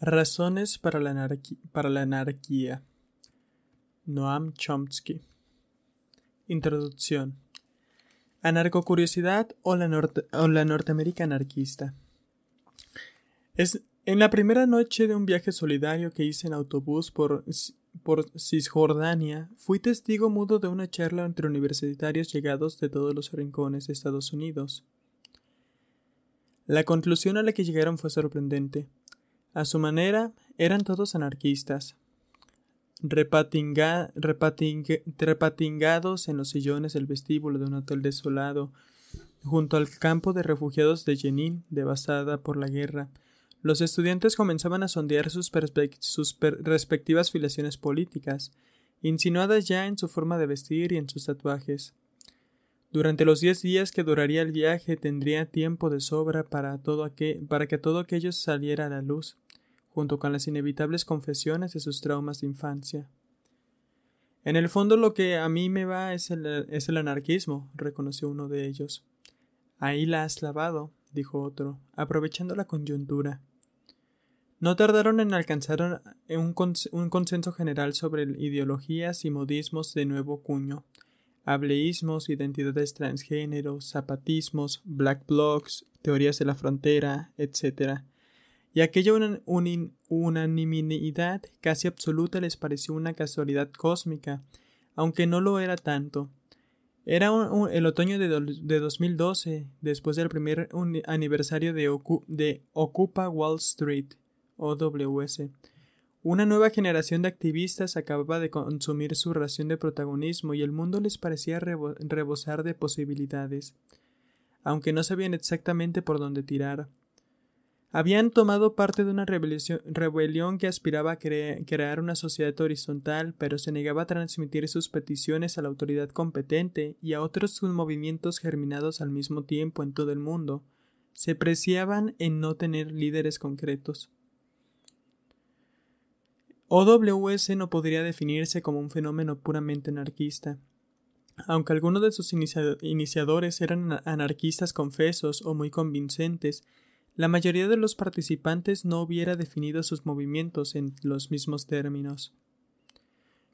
Razones para la, anarquía, Noam Chomsky. Introducción. Anarcocuriosidad o la, o la Norteamérica anarquista. Es en la primera noche de un viaje solidario que hice en autobús por Cisjordania, fui testigo mudo de una charla entre universitarios llegados de todos los rincones de Estados Unidos. La conclusión a la que llegaron fue sorprendente. A su manera, eran todos anarquistas, repatinga, repatingados en los sillones del vestíbulo de un hotel desolado, junto al campo de refugiados de Jenin, devastada por la guerra. Los estudiantes comenzaban a sondear sus, sus respectivas filiaciones políticas, insinuadas ya en su forma de vestir y en sus tatuajes. Durante los diez días que duraría el viaje tendría tiempo de sobra para, todo para que todo aquello saliera a la luz, junto con las inevitables confesiones de sus traumas de infancia. En el fondo lo que a mí me va es el, anarquismo, reconoció uno de ellos. Ahí la has lavado, dijo otro, aprovechando la coyuntura. No tardaron en alcanzar un consenso general sobre ideologías y modismos de nuevo cuño, Hableísmos, identidades transgénero, zapatismos, black blocs, teorías de la frontera, etc. Y aquella unanimidad casi absoluta les pareció una casualidad cósmica, aunque no lo era tanto. Era el otoño de, 2012, después del primer aniversario de, de Ocupa Wall Street, OWS, una nueva generación de activistas acababa de consumir su ración de protagonismo y el mundo les parecía rebosar de posibilidades, aunque no sabían exactamente por dónde tirar. Habían tomado parte de una rebelión que aspiraba a crear una sociedad horizontal, pero se negaba a transmitir sus peticiones a la autoridad competente y a otros sus movimientos germinados al mismo tiempo en todo el mundo. Se preciaban en no tener líderes concretos. OWS no podría definirse como un fenómeno puramente anarquista. Aunque algunos de sus iniciadores eran anarquistas confesos o muy convincentes, la mayoría de los participantes no hubiera definido sus movimientos en los mismos términos.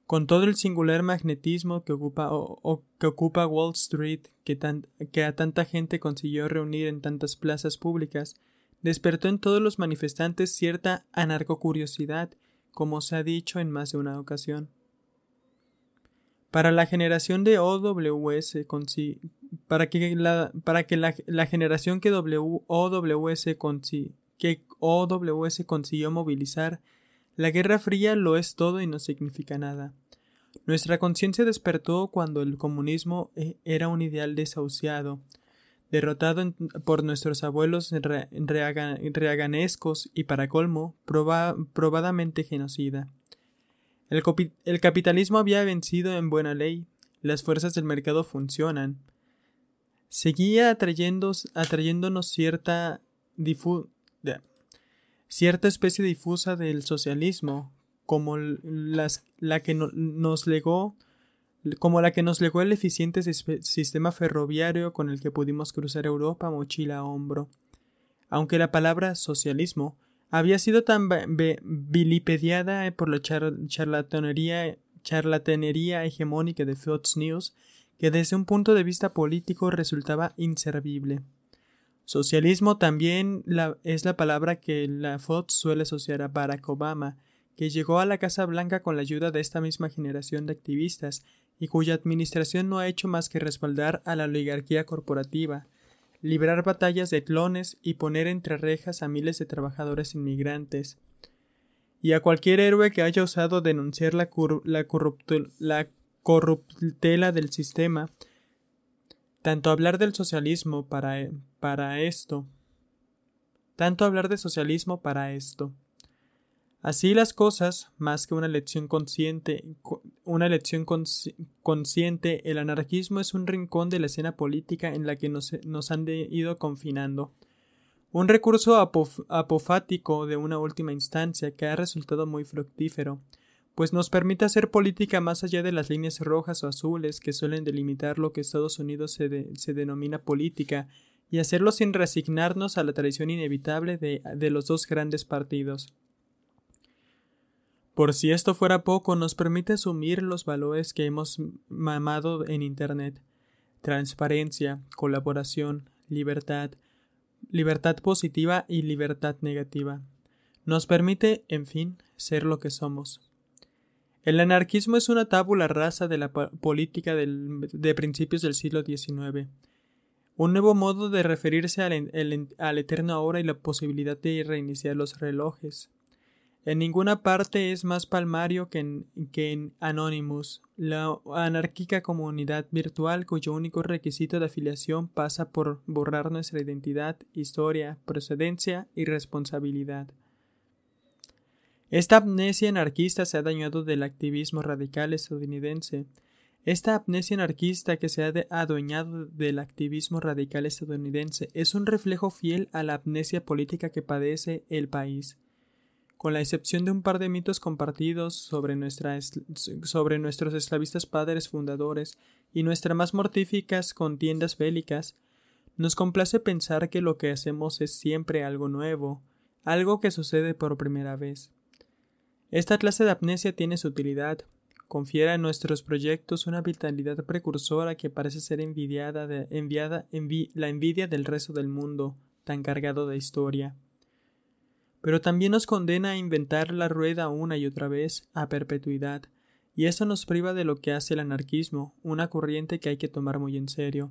Con todo el singular magnetismo que ocupa, o, que ocupa Wall Street, que, a tanta gente consiguió reunir en tantas plazas públicas, despertó en todos los manifestantes cierta anarco-curiosidad, como se ha dicho en más de una ocasión. Para la generación de OWS para que la, para que la, generación que que OWS consiguió movilizar, la Guerra Fría lo es todo y no significa nada. Nuestra conciencia despertó cuando el comunismo eh, era un ideal desahuciado, derrotado por nuestros abuelos reaganescos y para colmo, probadamente genocida. El, capitalismo había vencido en buena ley, las fuerzas del mercado funcionan. Seguía atrayéndonos cierta cierta especie difusa del socialismo, como la que nos legó como la que nos legó el eficiente sistema ferroviario con el que pudimos cruzar Europa mochila a hombro. Aunque la palabra socialismo había sido tan vilipediada por la charlatanería, hegemónica de Fox News que desde un punto de vista político resultaba inservible. Socialismo también es la palabra que la Fox suele asociar a Barack Obama, que llegó a la Casa Blanca con la ayuda de esta misma generación de activistas y cuya administración no ha hecho más que respaldar a la oligarquía corporativa, librar batallas de clones y poner entre rejas a miles de trabajadores inmigrantes. Y a cualquier héroe que haya osado denunciar la, la corruptela del sistema, tanto hablar del socialismo para, e, para esto, tanto hablar de socialismo para esto. Así las cosas, más que una lección consciente, una lección consciente, el anarquismo es un rincón de la escena política en la que nos, han ido confinando. Un recurso apofático de una última instancia que ha resultado muy fructífero, pues nos permite hacer política más allá de las líneas rojas o azules que suelen delimitar lo que Estados Unidos se, denomina política, y hacerlo sin resignarnos a la traición inevitable de los dos grandes partidos. Por si esto fuera poco, nos permite asumir los valores que hemos mamado en Internet. Transparencia, colaboración, libertad, libertad positiva y libertad negativa. Nos permite, en fin, ser lo que somos. El anarquismo es una tábula rasa de la política de principios del siglo XIX. Un nuevo modo de referirse al, al eterno ahora y la posibilidad de reiniciar los relojes. En ninguna parte es más palmario que en, Anonymous, la anárquica comunidad virtual cuyo único requisito de afiliación pasa por borrar nuestra identidad, historia, procedencia y responsabilidad. Esta amnesia anarquista se ha dañado del activismo radical estadounidense. Esta amnesia anarquista que se ha adueñado del activismo radical estadounidense es un reflejo fiel a la amnesia política que padece el país con la excepción de un par de mitos compartidos sobre, nuestra sobre nuestros esclavistas padres fundadores y nuestras más mortíficas contiendas bélicas, nos complace pensar que lo que hacemos es siempre algo nuevo, algo que sucede por primera vez. Esta clase de amnesia tiene su utilidad, confiere a nuestros proyectos una vitalidad precursora que parece ser envidiada enviada, la envidia del resto del mundo, tan cargado de historia pero también nos condena a inventar la rueda una y otra vez a perpetuidad, y eso nos priva de lo que hace el anarquismo, una corriente que hay que tomar muy en serio.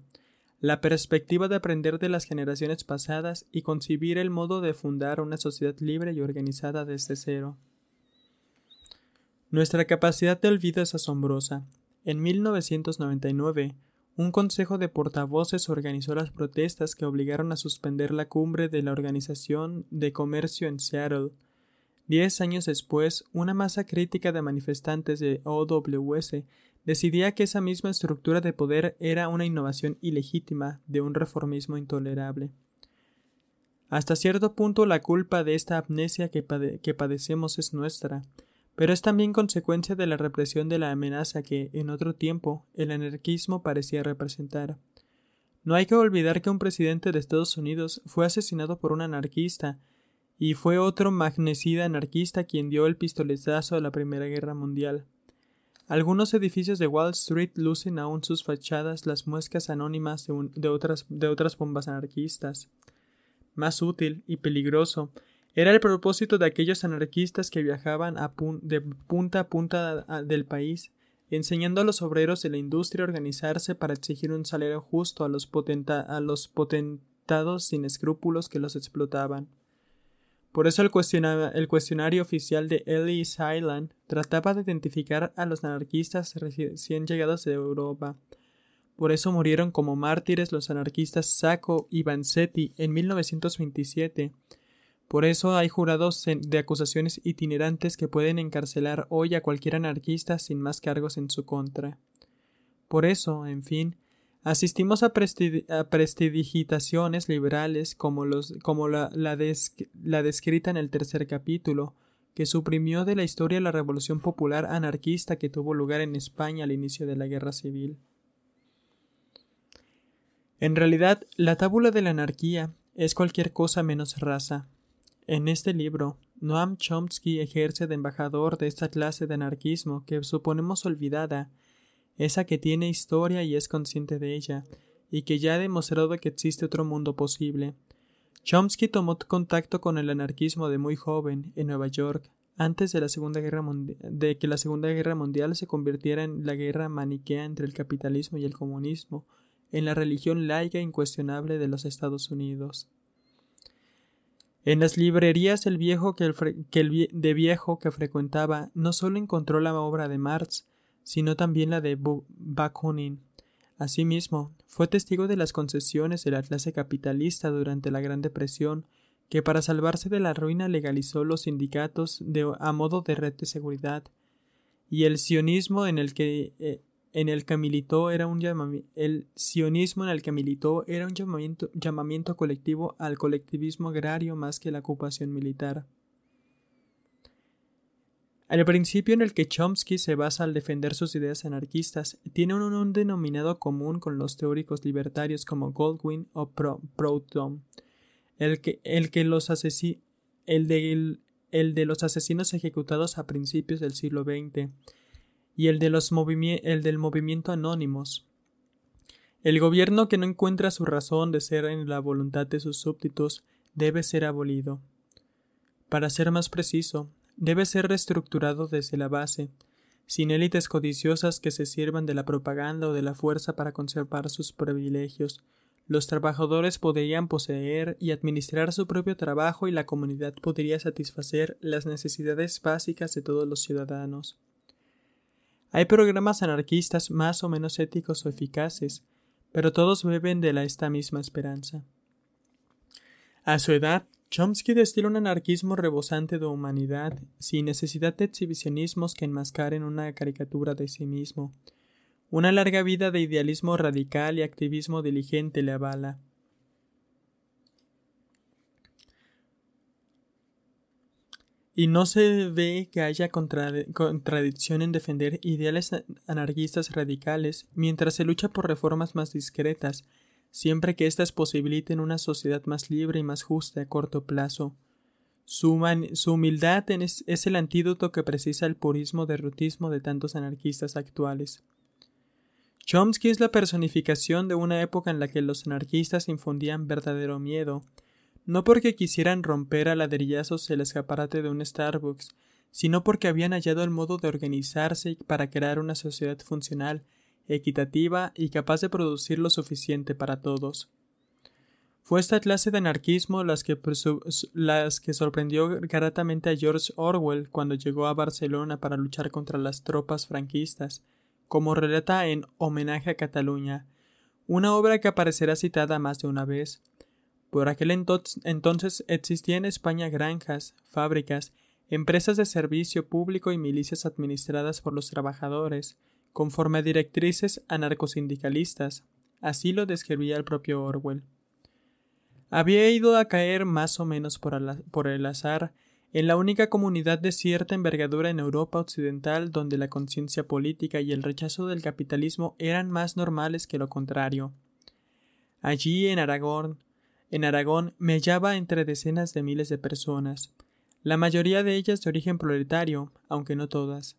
La perspectiva de aprender de las generaciones pasadas y concibir el modo de fundar una sociedad libre y organizada desde cero. Nuestra capacidad de olvido es asombrosa. En 1999, un consejo de portavoces organizó las protestas que obligaron a suspender la cumbre de la Organización de Comercio en Seattle. Diez años después, una masa crítica de manifestantes de OWS decidía que esa misma estructura de poder era una innovación ilegítima de un reformismo intolerable. Hasta cierto punto la culpa de esta amnesia que, que padecemos es nuestra, pero es también consecuencia de la represión de la amenaza que, en otro tiempo, el anarquismo parecía representar. No hay que olvidar que un presidente de Estados Unidos fue asesinado por un anarquista, y fue otro magnesida anarquista quien dio el pistoletazo a la Primera Guerra Mundial. Algunos edificios de Wall Street lucen aún sus fachadas las muescas anónimas de, otras, de otras bombas anarquistas. Más útil y peligroso era el propósito de aquellos anarquistas que viajaban de punta a punta del país, enseñando a los obreros de la industria a organizarse para exigir un salario justo a los, potentados sin escrúpulos que los explotaban. Por eso el, el, cuestionario oficial de Ellis Island trataba de identificar a los anarquistas recién llegados de Europa. Por eso murieron como mártires los anarquistas Sacco y Vanzetti en 1927 por eso hay jurados de acusaciones itinerantes que pueden encarcelar hoy a cualquier anarquista sin más cargos en su contra. Por eso, en fin, asistimos a, prestidigitaciones liberales como, la, la descrita en el tercer capítulo, que suprimió de la historia la revolución popular anarquista que tuvo lugar en España al inicio de la guerra civil. En realidad, la tábula de la anarquía es cualquier cosa menos raza, en este libro, Noam Chomsky ejerce de embajador de esta clase de anarquismo que suponemos olvidada, esa que tiene historia y es consciente de ella, y que ya ha demostrado que existe otro mundo posible. Chomsky tomó contacto con el anarquismo de muy joven, en Nueva York, antes de, de que la Segunda Guerra Mundial se convirtiera en la guerra maniquea entre el capitalismo y el comunismo, en la religión laica incuestionable de los Estados Unidos. En las librerías el viejo que, el de viejo que frecuentaba no solo encontró la obra de Marx, sino también la de Bakunin. Asimismo, fue testigo de las concesiones de la clase capitalista durante la Gran Depresión, que para salvarse de la ruina legalizó los sindicatos a modo de red de seguridad, y el sionismo en el que eh, en el que militó era un llamamiento, el sionismo en el que militó era un llamamiento, colectivo al colectivismo agrario más que la ocupación militar. El principio en el que Chomsky se basa al defender sus ideas anarquistas tiene un, denominado común con los teóricos libertarios como Goldwyn o Proudhon, el que, el que los el, el, el de los asesinos ejecutados a principios del siglo XX y el, del movimiento Anónimos. El gobierno que no encuentra su razón de ser en la voluntad de sus súbditos debe ser abolido. Para ser más preciso, debe ser reestructurado desde la base, sin élites codiciosas que se sirvan de la propaganda o de la fuerza para conservar sus privilegios. Los trabajadores podrían poseer y administrar su propio trabajo y la comunidad podría satisfacer las necesidades básicas de todos los ciudadanos. Hay programas anarquistas más o menos éticos o eficaces, pero todos beben de la, esta misma esperanza. A su edad, Chomsky destila un anarquismo rebosante de humanidad, sin necesidad de exhibicionismos que enmascaren una caricatura de sí mismo. Una larga vida de idealismo radical y activismo diligente le avala. y no se ve que haya contradicción en defender ideales anarquistas radicales mientras se lucha por reformas más discretas, siempre que éstas posibiliten una sociedad más libre y más justa a corto plazo. Su, humildad es, es el antídoto que precisa el purismo derrotismo de tantos anarquistas actuales. Chomsky es la personificación de una época en la que los anarquistas infundían verdadero miedo, no porque quisieran romper a ladrillazos el escaparate de un Starbucks, sino porque habían hallado el modo de organizarse para crear una sociedad funcional, equitativa y capaz de producir lo suficiente para todos. Fue esta clase de anarquismo las que, las que sorprendió gratamente a George Orwell cuando llegó a Barcelona para luchar contra las tropas franquistas, como relata en Homenaje a Cataluña, una obra que aparecerá citada más de una vez. Por aquel entonces existían en España granjas, fábricas, empresas de servicio público y milicias administradas por los trabajadores, conforme a directrices anarcosindicalistas. Así lo describía el propio Orwell. Había ido a caer más o menos por, por el azar en la única comunidad de cierta envergadura en Europa occidental donde la conciencia política y el rechazo del capitalismo eran más normales que lo contrario. Allí en Aragón, en Aragón me hallaba entre decenas de miles de personas, la mayoría de ellas de origen proletario, aunque no todas,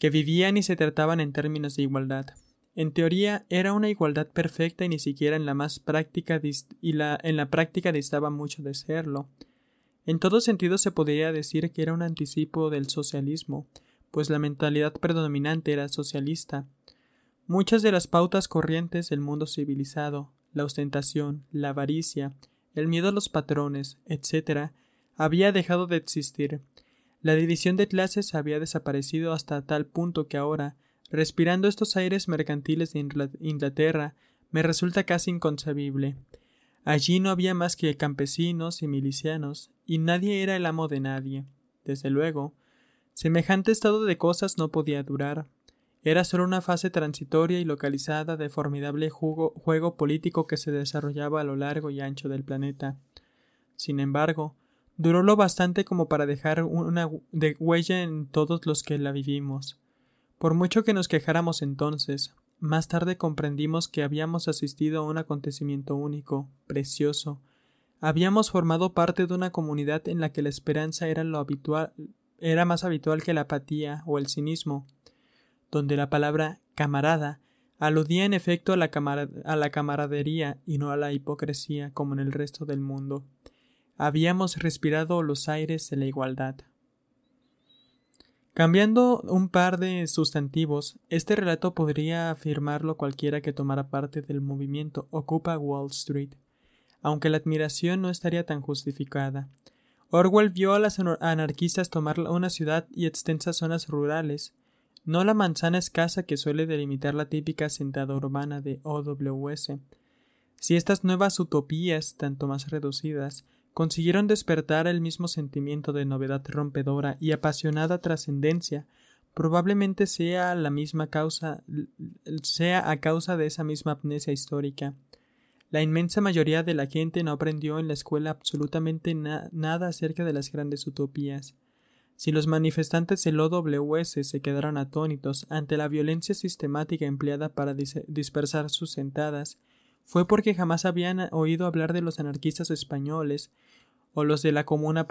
que vivían y se trataban en términos de igualdad. En teoría era una igualdad perfecta y ni siquiera en la más práctica y en la práctica distaba mucho de serlo. En todo sentido se podría decir que era un anticipo del socialismo, pues la mentalidad predominante era socialista. Muchas de las pautas corrientes del mundo civilizado, la ostentación, la avaricia, el miedo a los patrones, etc., había dejado de existir. La división de clases había desaparecido hasta tal punto que ahora, respirando estos aires mercantiles de Inglaterra, me resulta casi inconcebible. Allí no había más que campesinos y milicianos, y nadie era el amo de nadie. Desde luego, semejante estado de cosas no podía durar, era solo una fase transitoria y localizada de formidable juego político que se desarrollaba a lo largo y ancho del planeta. Sin embargo, duró lo bastante como para dejar una de huella en todos los que la vivimos. Por mucho que nos quejáramos entonces, más tarde comprendimos que habíamos asistido a un acontecimiento único, precioso. Habíamos formado parte de una comunidad en la que la esperanza era lo habitual era más habitual que la apatía o el cinismo, donde la palabra camarada aludía en efecto a la, camaradería y no a la hipocresía como en el resto del mundo. Habíamos respirado los aires de la igualdad. Cambiando un par de sustantivos, este relato podría afirmarlo cualquiera que tomara parte del movimiento Ocupa Wall Street, aunque la admiración no estaría tan justificada. Orwell vio a las anarquistas tomar una ciudad y extensas zonas rurales, no la manzana escasa que suele delimitar la típica sentada urbana de OWS. Si estas nuevas utopías, tanto más reducidas, consiguieron despertar el mismo sentimiento de novedad rompedora y apasionada trascendencia, probablemente sea la misma causa sea a causa de esa misma apnesia histórica. La inmensa mayoría de la gente no aprendió en la escuela absolutamente nada acerca de las grandes utopías. Si los manifestantes del OWS se quedaron atónitos ante la violencia sistemática empleada para dispersar sus sentadas, fue porque jamás habían oído hablar de los anarquistas españoles o los de la Comuna